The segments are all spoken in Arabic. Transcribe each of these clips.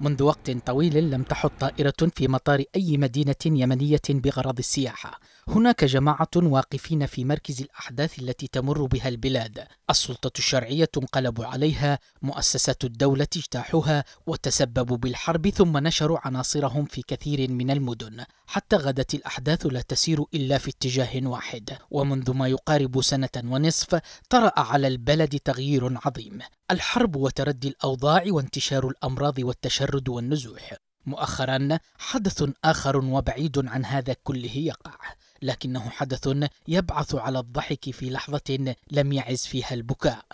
منذ وقت طويل لم تحط طائرة في مطار أي مدينة يمنية بغرض السياحة. هناك جماعة واقفين في مركز الأحداث التي تمر بها البلاد. السلطة الشرعية انقلب عليها، مؤسسة الدولة اجتاحوها وتسببوا بالحرب ثم نشروا عناصرهم في كثير من المدن. حتى غدت الأحداث لا تسير إلا في اتجاه واحد، ومنذ ما يقارب سنة ونصف طرأ على البلد تغيير عظيم. الحرب وتردي الأوضاع وانتشار الأمراض والتشرد والنزوح مؤخرا حدث آخر وبعيد عن هذا كله يقع لكنه حدث يبعث على الضحك في لحظة لم يعز فيها البكاء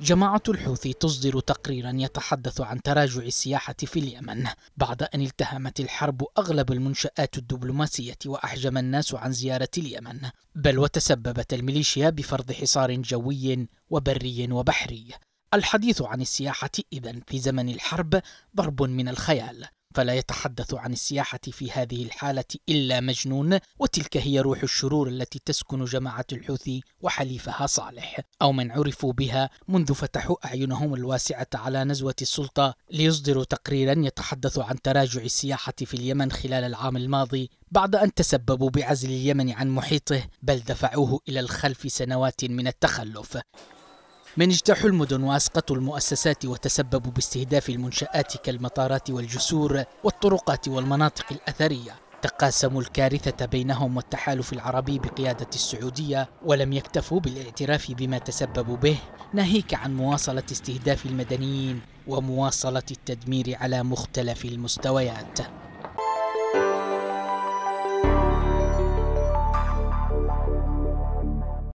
جماعة الحوثي تصدر تقريرا يتحدث عن تراجع السياحة في اليمن بعد أن التهمت الحرب أغلب المنشآت الدبلوماسية وأحجم الناس عن زيارة اليمن بل وتسببت الميليشيا بفرض حصار جوي وبري وبحري الحديث عن السياحة إذا في زمن الحرب ضرب من الخيال فلا يتحدث عن السياحة في هذه الحالة إلا مجنون وتلك هي روح الشرور التي تسكن جماعة الحوثي وحليفها صالح أو من عرفوا بها منذ فتحوا أعينهم الواسعة على نزوة السلطة ليصدروا تقريرا يتحدث عن تراجع السياحة في اليمن خلال العام الماضي بعد أن تسببوا بعزل اليمن عن محيطه بل دفعوه إلى الخلف سنوات من التخلف من اجتاحوا المدن وأسقطوا المؤسسات وتسببوا باستهداف المنشآت كالمطارات والجسور والطرقات والمناطق الأثرية تقاسموا الكارثة بينهم والتحالف العربي بقيادة السعودية ولم يكتفوا بالاعتراف بما تسببوا به ناهيك عن مواصلة استهداف المدنيين ومواصلة التدمير على مختلف المستويات